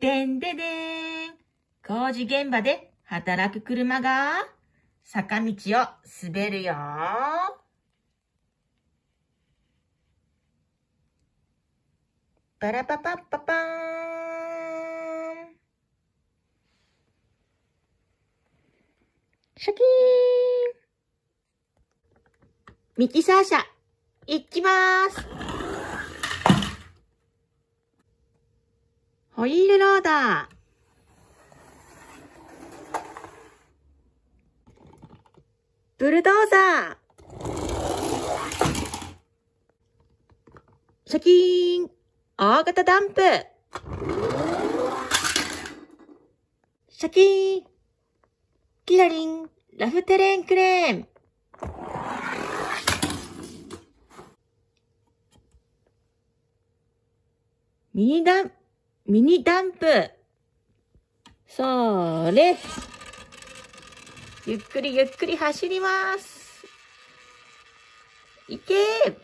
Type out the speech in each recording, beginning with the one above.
でんででん。工事現場で働く車が坂道を滑るよ。パラパパッパパーン。シャキーン。ミキサー車、いきまーす。ホイールローダー。ブルドーザー。シャキーン。大型ダンプ。シャキーン。キラリン。ラフテレンクレーン。ミニダンプ。ミニダンプ。それ。ゆっくりゆっくり走ります。いけー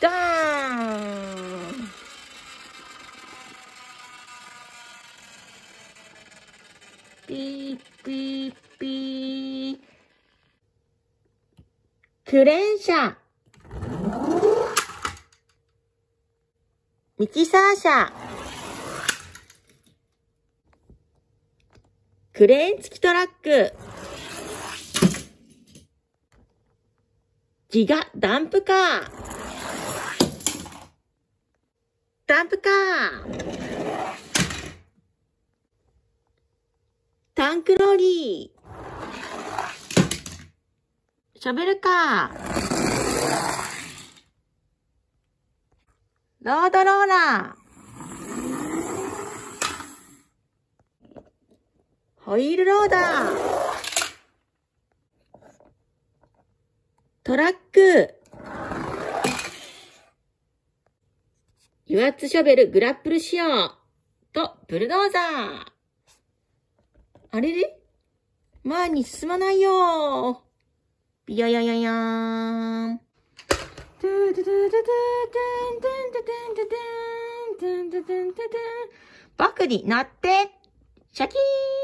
ドーンピーピーピー。クレーン車。ミキサー車。クレーン付きトラック。ギガダンプカー。ダンプカー。タンクローリー。ショベルカー。ロードローラー。ホイールローダー。トラック。油圧ショベルグラップル仕様。と、ブルドーザー。あれれ前に進まないよビヨヨヨヨーン。バクに乗って、シャキーン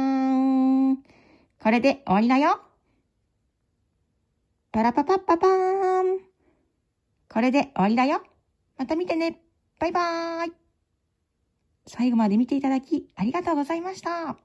これで終わりだよ。パラパパッパパーン。これで終わりだよ。また見てね。バイバーイ。最後まで見ていただきありがとうございました。